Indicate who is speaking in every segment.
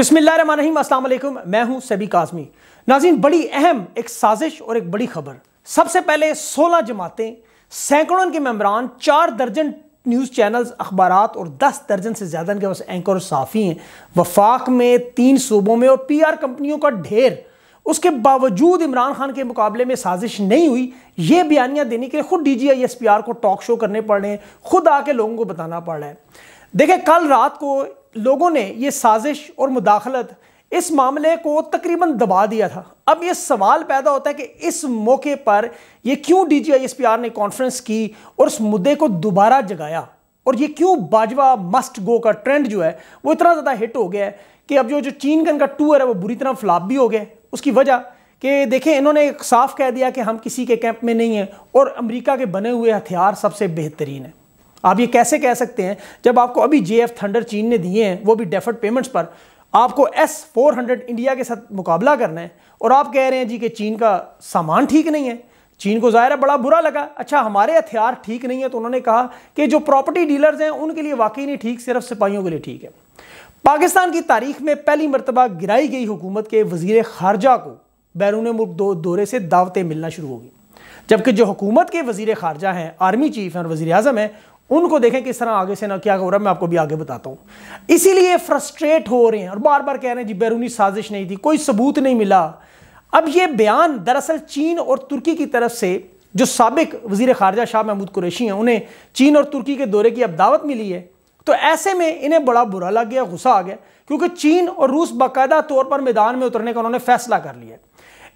Speaker 1: बिस्मिल्लाम मैं हूं सभी काजमी नाजीन बड़ी अहम एक साजिश और एक बड़ी खबर सबसे पहले 16 जमातें सैकड़ों के मेम्बरान चार दर्जन न्यूज़ चैनल्स अखबार और दस दर्जन से ज़्यादा इनके पास एंकर और साफ़ी हैं वफाक में तीन सूबों में और पी आर कंपनियों का ढेर उसके बावजूद इमरान खान के मुकाबले में साजिश नहीं हुई ये बयानियाँ देने के लिए खुद D G I S P R को टॉक शो करने पड़ रहे हैं खुद आके लोगों को बताना पड़ रहा है देखे कल रात को लोगों ने ये साजिश और मुदाखलत इस मामले को तकरीबन दबा दिया था अब ये सवाल पैदा होता है कि इस मौके पर ये क्यों D G I S P R ने कॉन्फ्रेंस की और उस मुद्दे को दोबारा जगाया और ये क्यों बाजवा मस्ट गो का ट्रेंड जो है वो इतना ज़्यादा हिट हो गया है कि अब जो जो चीन का इनका टूर है वो बुरी तरह फ्लाप भी हो गया उसकी वजह कि देखें इन्होंने साफ कह दिया कि हम किसी के कैंप में नहीं हैं और अमेरिका के बने हुए हथियार सबसे बेहतरीन है आप ये कैसे कह सकते हैं जब आपको अभी जे एफ थंडर चीन ने दिए हैं वो भी डेफर्ड पेमेंट्स पर आपको एस फोर हंड्रेड इंडिया के साथ मुकाबला करना है और आप कह रहे हैं जी कि चीन का सामान ठीक नहीं है चीन को ज़ाहिर है बड़ा बुरा लगा अच्छा हमारे हथियार ठीक नहीं है तो उन्होंने कहा कि जो प्रॉपर्टी डीलर्स हैं उनके लिए वाकई नहीं ठीक सिर्फ सिपाहियों के लिए ठीक है पाकिस्तान की तारीख में पहली मरतबा गिराई गई हुकूमत के वजीर खारजा को बैरून मुल्क दो दौरे से दावतें मिलना शुरू होगी जबकि जो हुकूमत के वजीर खारजा हैं आर्मी चीफ हैं और वजीर अजम हैं उनको देखें किस तरह आगे से ना क्या हो रहा है मैं आपको भी आगे बताता हूं इसीलिए फ्रस्ट्रेट हो रहे हैं और बार बार कह रहे हैं जी बैरूनी साजिश नहीं थी कोई सबूत नहीं मिला अब यह बयान दरअसल चीन और तुर्की की तरफ से जो सबक वजीर खारजा शाह महमूद कुरेशी हैं उन्हें चीन और तुर्की के दौरे की अब दावत मिली है तो ऐसे में इन्हें बड़ा बुरा लग गया गुस्सा आ गया क्योंकि चीन और रूस बाकायदा तौर पर मैदान में उतरने का उन्होंने फैसला कर लिया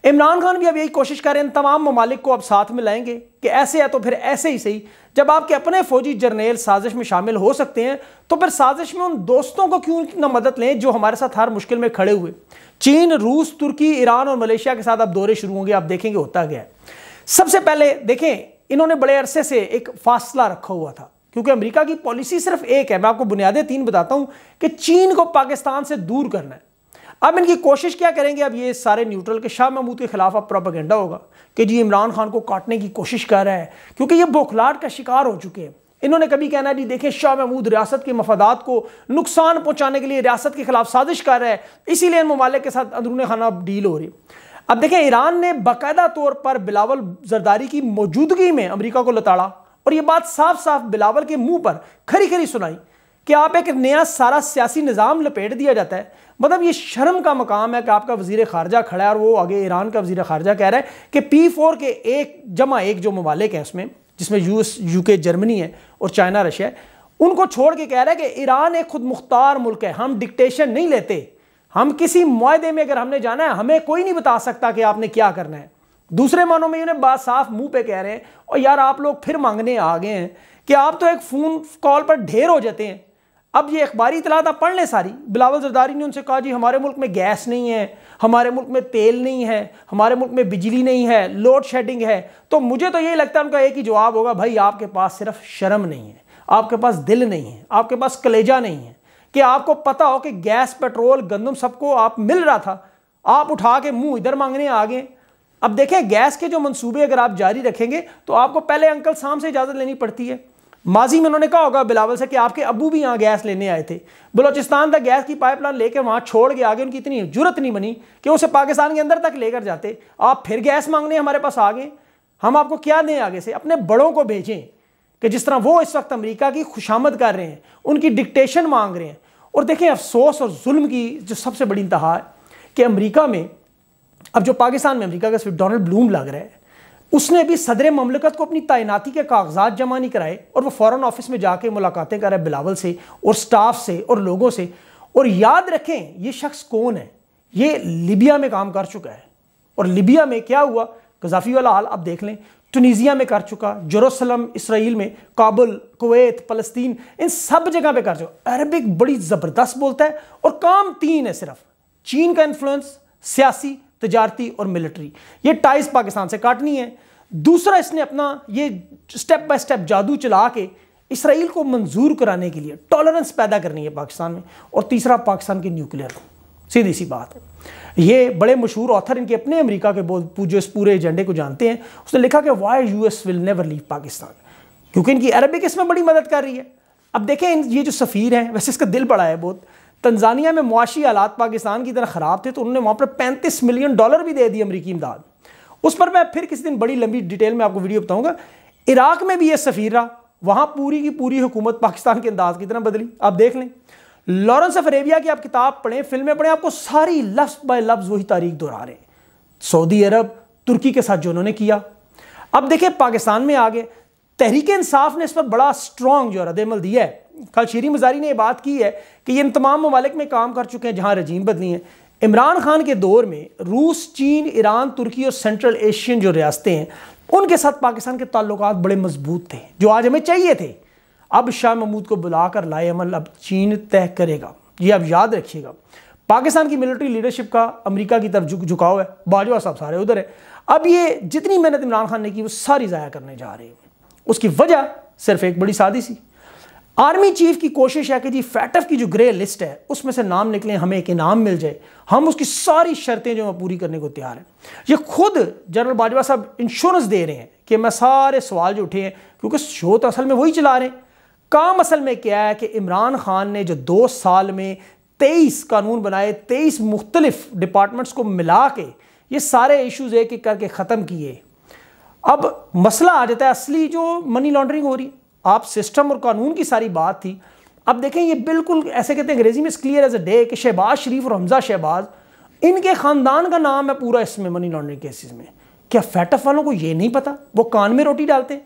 Speaker 1: इमरान खान भी अब यही कोशिश कर रहे हैं तमाम ममालिक को अब साथ में लाएंगे कि ऐसे है तो फिर ऐसे ही सही जब आपके अपने फौजी जर्नेल साजिश में शामिल हो सकते हैं तो फिर साजिश में उन दोस्तों को क्यों ना मदद लें जो हमारे साथ हर मुश्किल में खड़े हुए चीन रूस तुर्की ईरान और मलेशिया के साथ अब दौरे शुरू होंगे आप देखेंगे होता गया सबसे पहले देखें इन्होंने बड़े अरसे से एक फासला रखा हुआ था क्योंकि अमेरिका की पॉलिसी सिर्फ एक है मैं आपको बुनियादें तीन बताता हूं कि चीन को पाकिस्तान से दूर करना है अब इनकी कोशिश क्या करेंगे अब ये सारे न्यूट्रल के शाह महमूद के खिलाफ अब प्रोपागेंडा होगा कि जी इमरान खान को काटने की कोशिश कर रहा है क्योंकि ये बौखलाट का शिकार हो चुके हैं इन्होंने कभी कहना जी देखें शाह महमूद रियासत के मफादात को नुकसान पहुंचाने के लिए रियासत के खिलाफ साजिश कर रहा है इसीलिए इन ममालिक के साथ अंदरून खाना अब डील हो रही अब देखें ईरान ने बाकायदा तौर पर बिलावल जरदारी की मौजूदगी में अमरीका को लताड़ा और ये बात साफ साफ बिलावल के मुंह पर खरी खरी सुनाई कि आप एक नया सारा सियासी निज़ाम लपेट दिया जाता है मतलब ये शर्म का मकाम है कि आपका वजीर खारजा खड़ा है और वो आगे ईरान का वजीर खारजा कह रहा है कि पी फोर के एक जमा एक जो ममालिक हैं उसमें जिसमें U S U K Germany है और चाइना रशिया है उनको छोड़ के कह रहा है कि ईरान एक खुद मुख्तार मुल्क है हम डिक्टेशन नहीं लेते हम किसी माहे में अगर हमने जाना है हमें कोई नहीं बता सकता कि आपने क्या करना है दूसरे मानों में इन्हें बात साफ मुंह पे कह रहे हैं और यार आप लोग फिर मांगने आ गए हैं कि आप तो एक फ़ोन कॉल पर ढेर हो जाते हैं अब ये अखबारी इतलात आप पढ़ लें सारी बिलावल जरदारी ने उनसे कहा जी हमारे मुल्क में गैस नहीं है हमारे मुल्क में तेल नहीं है हमारे मुल्क में बिजली नहीं है लोड शेडिंग है तो मुझे तो यही लगता है उनका एक ही जवाब होगा भाई आपके पास सिर्फ शर्म नहीं है आपके पास दिल नहीं है आपके पास कलेजा नहीं है कि आपको पता हो कि गैस पेट्रोल गंदम सबको आप मिल रहा था आप उठा के मुंह इधर मांगने आ गए अब देखें गैस के जो मंसूबे अगर आप जारी रखेंगे तो आपको पहले अंकल साम से इजाज़त लेनी पड़ती है माजी में उन्होंने कहा होगा बिलावल से कि आपके अबू भी यहाँ गैस लेने आए थे बलोचिस्तान तक गैस की पाइपलाइन लेकर वहाँ छोड़ के आगे उनकी इतनी जरूरत नहीं बनी कि उसे पाकिस्तान के अंदर तक लेकर जाते आप फिर गैस मांगने हमारे पास आ गए हम आपको क्या दें आगे से अपने बड़ों को भेजें कि जिस तरह वो इस वक्त अमरीका की खुशामद कर रहे हैं उनकी डिक्टेशन मांग रहे हैं और देखें अफसोस और जुल्म की जो सबसे बड़ी इंतहा है कि अमरीका में अब जो पाकिस्तान में अमरीका का सिर्फ डोनल्ड ब्लूम लग रहा है उसने भी सदर ममलकत को अपनी तैनाती के कागजात जमा नहीं कराए और वो फॉरन ऑफिस में जाके मुलाकातें कराए बिलावल से और स्टाफ से और लोगों से और याद रखें ये शख्स कौन है ये लिबिया में काम कर चुका है और लिबिया में क्या हुआ गजाफी वाला हाल आप देख लें टूनीजिया में कर चुका जरूसलम इसराइल में काबुल कुवैत फलस्तीन इन सब जगह पर कर चुका अरबिक बड़ी ज़बरदस्त बोलता है और काम तीन है सिर्फ चीन का इन्फ्लुएंस सियासी तजारती और मिलिट्री ये टाइज पाकिस्तान से काटनी है दूसरा इसने अपना ये स्टेप बाय स्टेप जादू चला के इसराइल को मंजूर कराने के लिए टॉलरेंस पैदा करनी है पाकिस्तान में और तीसरा पाकिस्तान के न्यूक्लियर को सीधी सी बात है ये बड़े मशहूर ऑथर इनके अपने अमेरिका के जो इस पूरे एजेंडे को जानते हैं उसने लिखा कि why U S will never leave Pakistan क्योंकि इनकी अरबिक इसमें बड़ी मदद कर रही है अब देखें ये जो सफ़ीर हैं वैसे इसका दिल बड़ा है बहुत तंजानिया में मुआशी हालात पाकिस्तान की तरह ख़राब थे तो उन्होंने वहाँ पर पैंतीस मिलियन डॉलर भी दे दी अमरीकी इमदाद उस पर मैं फिर किसी दिन बड़ी लंबी डिटेल में आपको वीडियो बताऊँगा इराक में भी ये सफ़ीर रहा वहाँ पूरी की पूरी हुकूमत पाकिस्तान के अंदाज की तरह बदली आप देख लें लॉरेंस ऑफ अरेबिया की आप किताब पढ़ें फिल्में पढ़ें आपको सारी लफ्ज़ बाय लफ्ज़ वही तारीख दोहरा रहे हैं सऊदी अरब तुर्की के साथ जो उन्होंने किया अब देखें पाकिस्तान में आगे तहरीक इंसाफ ने इस पर बड़ा स्ट्रॉन्ग जो रदमल दिया है खालशीरी मजारी ने यह बात की है कि ये इन तमाम ममालिक में काम कर चुके हैं जहाँ रजीम बदली हैं इमरान खान के दौर में रूस चीन ईरान तुर्की और सेंट्रल एशियन जो रियासतें हैं उनके साथ पाकिस्तान के ताल्लुक बड़े मजबूत थे जो आज हमें चाहिए थे अब शाह महमूद को बुलाकर लाए अमल अब चीन तय करेगा ये अब याद रखिएगा पाकिस्तान की मिलिट्री लीडरशिप का अमेरिका की तरफ झुकाव है बाजवा साहब सारे उधर है अब ये जितनी मेहनत इमरान खान ने की वो सारी ज़ाया करने जा रहे हैं उसकी वजह सिर्फ एक बड़ी सादी सी आर्मी चीफ की कोशिश है कि जी फैटफ की जो ग्रे लिस्ट है उसमें से नाम निकले हमें एक इनाम मिल जाए हम उसकी सारी शर्तें जो हैं पूरी करने को तैयार हैं ये खुद जनरल बाजवा साहब इंश्योरेंस दे रहे हैं कि मैं सारे सवाल जो उठे हैं क्योंकि शो तो असल में वही चला रहे हैं काम असल में क्या है कि इमरान खान ने जो दो साल में तेईस कानून बनाए तेईस मुख्तलिफ डिपार्टमेंट्स को मिला के ये सारे इश्यूज एक एक करके ख़त्म किए अब मसला आ जाता है असली जो मनी लॉन्ड्रिंग हो रही है आप सिस्टम और कानून की सारी बात थी अब देखें ये बिल्कुल ऐसे कहते हैं अंग्रेजी में क्लियर एज अ डे कि शहबाज शरीफ और हमजा शहबाज इनके ख़ानदान का नाम है पूरा इसमें मनी लॉन्ड्रिंग केसेस में क्या फैटफ वालों को ये नहीं पता वो कान में रोटी डालते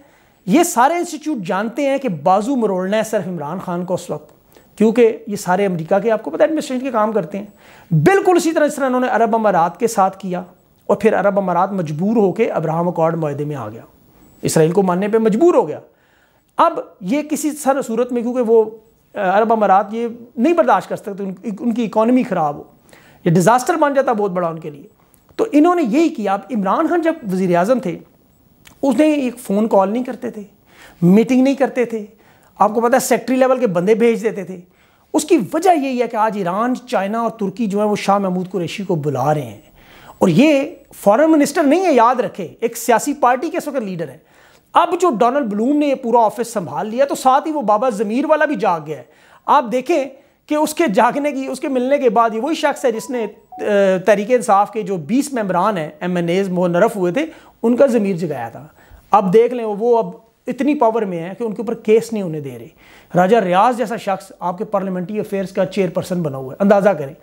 Speaker 1: ये सारे इंस्टीट्यूट जानते हैं कि बाजू मरोड़ना है सिर्फ इमरान खान को उस वक्त क्योंकि ये सारे अमेरिका के आपको पता है एडमिनिस्ट्रेशन के काम करते हैं बिल्कुल इसी तरह इस तरह इन्होंने अरब अमारात के साथ किया और फिर अरब अमारात मजबूर होकर अब्राहम अकॉर्ड माहे में आ गया इसराइल को मानने पर मजबूर हो गया अब ये किसी सर सूरत में क्योंकि वो अरब अमारात ये नहीं बर्दाश्त कर सकते उनकी इकानमी ख़राब हो ये डिज़ास्टर बन जाता बहुत बड़ा उनके लिए तो इन्होंने यही किया अब इमरान खान जब वज़ी अजम थे उसने एक फ़ोन कॉल नहीं करते थे मीटिंग नहीं करते थे आपको पता है सेक्ट्री लेवल के बंदे भेज देते थे उसकी वजह यही है कि आज ईरान चाइना और तुर्की जो है वो शाह महमूद कुरैशी को बुला रहे हैं और ये फॉरेन मिनिस्टर नहीं है याद रखे एक सियासी पार्टी के इस वक्त लीडर है अब जो डोनाल्ड ब्लूम ने ये पूरा ऑफिस संभाल लिया तो साथ ही वो बाबा ज़मीर वाला भी जाग गया है आप देखें कि उसके जागने की उसके मिलने के बाद ये वही शख्स है जिसने तरीके इंसाफ के जो 20 मेंबरान हैं एम एन एज मोनरफ हुए थे उनका ज़मीर जगाया था अब देख लें वो अब इतनी पावर में है कि उनके ऊपर केस नहीं होने दे रहे राजा रियाज जैसा शख्स आपके पार्लियामेंट्री अफेयर्स का चेयरपर्सन बना हुआ है अंदाज़ा करें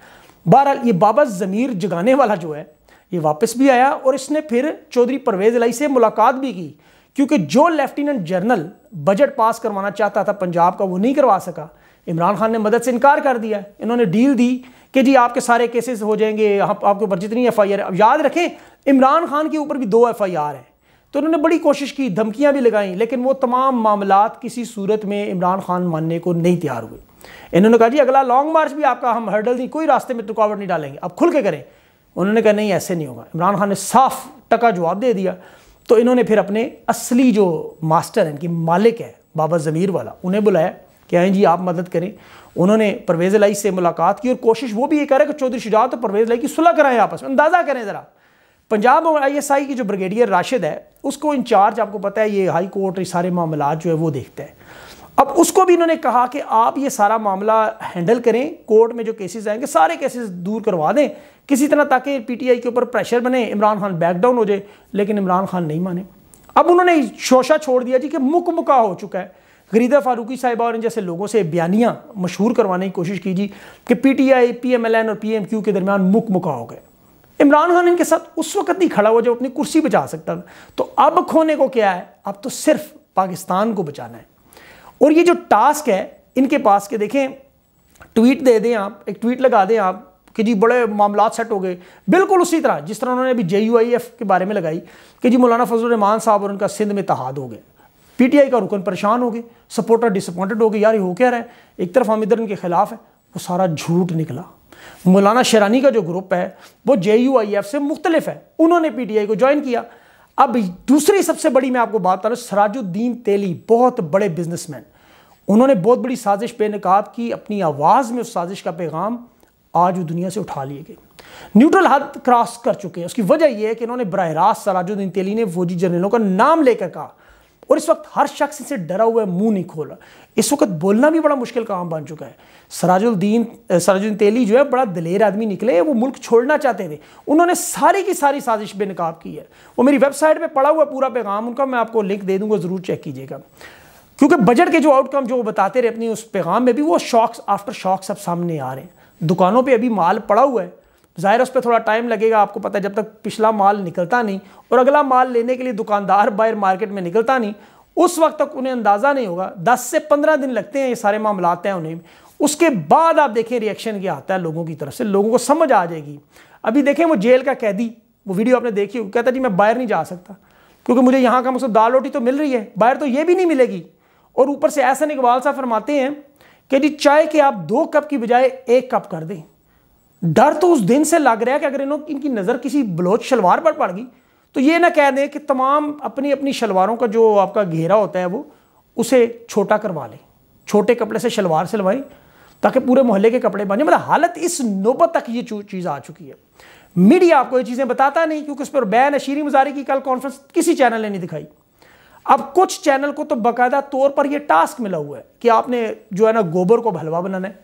Speaker 1: बहरहाल ये बाबा ज़मीर जगाने वाला जो है ये वापस भी आया और इसने फिर चौधरी परवेज़ लाई से मुलाकात भी की क्योंकि जो लेफ्टिनेंट जनरल बजट पास करवाना चाहता था पंजाब का वो नहीं करवा सका इमरान खान ने मदद से इनकार कर दिया इन्होंने डील दी कि जी आपके सारे केसेस हो जाएंगे आप, आपके ऊपर जितनी एफ आई आर अब याद रखें इमरान खान के ऊपर भी दो एफ आई आर है तो उन्होंने बड़ी कोशिश की धमकियां भी लगाई लेकिन वो तमाम मामला किसी सूरत में इमरान खान मानने को नहीं तैयार हुए इन्होंने कहा जी अगला लॉन्ग मार्च भी आपका हम हर्डल नहीं कोई रास्ते में रुकावट नहीं डालेंगे अब खुल के करें उन्होंने कहा नहीं ऐसे नहीं होगा इमरान खान ने साफ टका जवाब दे दिया तो इन्होंने फिर अपने असली जो मास्टर हैं इनकी मालिक है बाबा ज़मीर वाला उन्हें बुलाया कि आए जी आप मदद करें उन्होंने परवेज़ लाई से मुलाकात की और कोशिश वो भी ये करे कि चौधरी शुजात और परवेज़ लाई की सुलह कराएं आपस में अंदाज़ा करें ज़रा पंजाब और आईएसआई की जो ब्रिगेडियर राशिद है उसको इंचार्ज आपको पता है ये हाई कोर्ट ये सारे मामला जो है वो देखते हैं अब उसको भी इन्होंने कहा कि आप ये सारा मामला हैंडल करें कोर्ट में जो केसेस आएंगे सारे केसेस दूर करवा दें किसी तरह ताकि पीटीआई के ऊपर प्रेशर बने इमरान खान बैकडाउन हो जाए लेकिन इमरान खान नहीं माने अब उन्होंने शोशा छोड़ दिया जी कि मुक मुका हो चुका है गरीदा फारूकी साहिबा और इन जैसे लोगों से बयानियाँ मशहूर करवाने की कोशिश की जी कि P T I P M L N और पी एम क्यू के दरमियान मुक मुका हो गए इमरान खान इनके साथ उस वक्त नहीं खड़ा हुआ जब अपनी कुर्सी बचा सकता था तो अब खोने को क्या है अब तो सिर्फ पाकिस्तान को बचाना है और ये जो टास्क है इनके पास के देखें ट्वीट दे दें आप एक ट्वीट लगा दें आप कि जी बड़े मामला सेट हो गए बिल्कुल उसी तरह जिस तरह उन्होंने अभी जे के बारे में लगाई कि जी मौलाना फजलरहमान साहब और उनका सिंध में तहाद हो टी पीटीआई का रुकन परेशान हो गए सपोर्टर डिसअपॉइंटेड हो गए यार ये हो क्या रहे एक तरफ हम इधर उनके खिलाफ है वो सारा झूठ निकला मौलाना शेरानी का जो ग्रुप है वो जे से मुख्तलिफ है उन्होंने पीटीआई को ज्वाइन किया अब दूसरी सबसे बड़ी मैं आपको बात करूँ सराजुद्दीन तेली बहुत बड़े बिजनेसमैन उन्होंने बहुत बड़ी साजिश बेनकाब की अपनी आवाज़ में उस साजिश का पैगाम आज वो दुनिया से उठा लिए गए न्यूट्रल हद क्रॉस कर चुके हैं उसकी वजह यह है कि इन्होंने बरह रास्त सराजुद्दीन तेली ने फौजी जनरलों का नाम लेकर कहा और इस वक्त हर शख्स इसे डरा हुआ मुंह नहीं खोला इस वक्त बोलना भी बड़ा मुश्किल काम बन चुका है सराजुद्दीन सराजुद्दीन तेली जो है बड़ा दलेर आदमी निकले वो मुल्क छोड़ना चाहते थे उन्होंने सारी की सारी साजिश बेनकाब की है वो मेरी वेबसाइट पर पड़ा हुआ पूरा पैगाम उनका मैं आपको लिंक दे दूंगा ज़रूर चेक कीजिएगा क्योंकि बजट के जो आउटकम जो बताते रहे अपनी उस पैगाम में भी वो शॉक्स आफ्टर शॉक्स अब सामने आ रहे हैं दुकानों पे अभी माल पड़ा हुआ है ज़ाहिर उस पर थोड़ा टाइम लगेगा आपको पता है जब तक पिछला माल निकलता नहीं और अगला माल लेने के लिए दुकानदार बाहर मार्केट में निकलता नहीं उस वक्त तक उन्हें अंदाज़ा नहीं होगा दस से पंद्रह दिन लगते हैं ये सारे मामला हैं उन्हें उसके बाद आप देखें रिएक्शन क्या आता है लोगों की तरफ से लोगों को समझ आ जाएगी अभी देखें वो जेल का कैदी वो वीडियो आपने देखी हो कहता जी मैं बाहर नहीं जा सकता क्योंकि मुझे यहाँ का मतलब दाल रोटी तो मिल रही है बाहर तो ये भी नहीं मिलेगी और ऊपर से ऐसा इकबाल सा फरमाते हैं कि जी चाय के आप दो कप की बजाय एक कप कर दें डर तो उस दिन से लग रहा है कि अगर इन्हों इनकी नज़र किसी बलोच शलवार पर पड़ गई तो ये ना कह दें कि तमाम अपनी अपनी शलवारों का जो आपका घेरा होता है वो उसे छोटा करवा लें छोटे कपड़े से शलवार सिलवाएं ताकि पूरे मोहल्ले के कपड़े बने मतलब हालत इस नौबत तक ये चीज़ आ चुकी है मीडिया आपको ये चीज़ें बताता नहीं क्योंकि उस पर बैन अशीरी मजारी की कल कॉन्फ्रेंस किसी चैनल ने नहीं दिखाई अब कुछ चैनल को तो बाकायदा तौर पर यह टास्क मिला हुआ है कि आपने जो है ना गोबर को भलवा बनाना है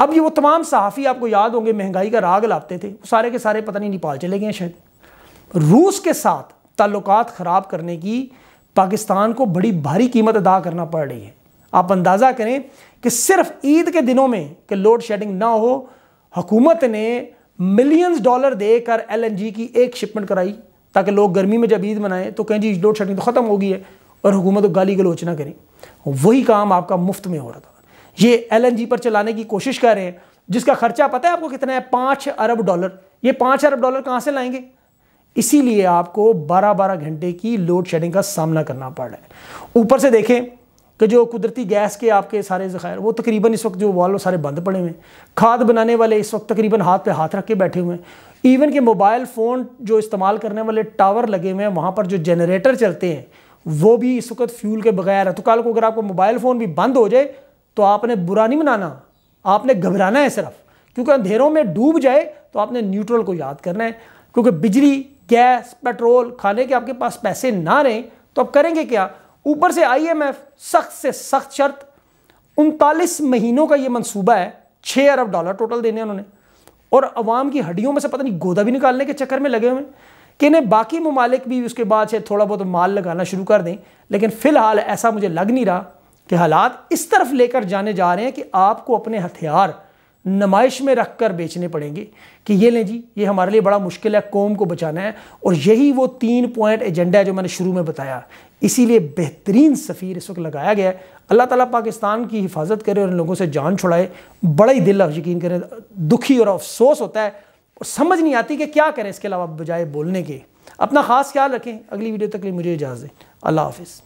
Speaker 1: अब ये वो तमाम सहाफ़ी आपको याद होंगे महंगाई का राग लाते थे सारे के सारे पता नहीं नेपाल चले गए शायद रूस के साथ ताल्लुक ख़राब करने की पाकिस्तान को बड़ी भारी कीमत अदा करना पड़ रही है आप अंदाज़ा करें कि सिर्फ ईद के दिनों में कि लोड शेडिंग ना हो हकूमत ने मिलियंस डॉलर देकर एलएनजी की एक शिपमेंट कराई ताकि लोग गर्मी में जब ईद मनाएं तो कहें जी लोड शेडिंग तो ख़त्म हो गई है और हुकूमत तो गाली गलोच ना करें वही काम आपका मुफ्त में हो रहा था ये एल पर चलाने की कोशिश कर रहे हैं जिसका खर्चा पता है आपको कितना है पाँच अरब डॉलर ये पाँच अरब डॉलर कहाँ से लाएंगे इसीलिए आपको बारह बारह घंटे की लोड शेडिंग का सामना करना पड़ रहा है ऊपर से देखें कि जो कुदरती गैस के आपके सारे ज़खायर वो तकरीबन इस वक्त जो वाल वो सारे बंद पड़े हुए हैं खाद बनाने वाले इस वक्त तकरीबन हाथ पे हाथ रख के बैठे हुए हैं इवन के मोबाइल फ़ोन जो इस्तेमाल करने वाले टावर लगे हुए हैं वहाँ पर जो जनरेटर चलते हैं वो भी इस वक्त फ्यूल के बगैर है तो कल को अगर आपका मोबाइल फ़ोन भी बंद हो जाए तो आपने बुरा नहीं मनाना आपने घबराना है सिर्फ क्योंकि अंधेरों में डूब जाए तो आपने न्यूट्रल को याद करना है क्योंकि बिजली गैस पेट्रोल खाने के आपके पास पैसे ना रहें तो आप करेंगे क्या ऊपर से आईएमएफ सख्त से सख्त शर्त उनतालीस महीनों का ये मंसूबा है छः अरब डॉलर टोटल देने उन्होंने और अवाम की हड्डियों में से पता नहीं गोदा भी निकालने के चक्कर में लगे हुए कि इन्हें बाकी ममालिक भी उसके बाद से थोड़ा बहुत माल लगाना शुरू कर दें लेकिन फ़िलहाल ऐसा मुझे लग नहीं रहा कि हालात इस तरफ लेकर जाने जा रहे हैं कि आपको अपने हथियार नमाइश में रख कर बेचने पड़ेंगे कि ये लें जी ये हमारे लिए बड़ा मुश्किल है कौम को बचाना है और यही वो तीन पॉइंट एजेंडा है जो मैंने शुरू में बताया इसीलिए बेहतरीन सफ़ीर इस वक्त लगाया गया है अल्लाह ताला पाकिस्तान की हिफाजत करे और इन लोगों से जान छुड़ाए बड़ा ही दिल यकीन करें दुखी और अफसोस होता है और समझ नहीं आती कि क्या करें इसके अलावा बजाय बोलने के अपना ख़ास ख्याल रखें अगली वीडियो तक लिए मुझे इजाज़ दें अल्लाह हाफिज़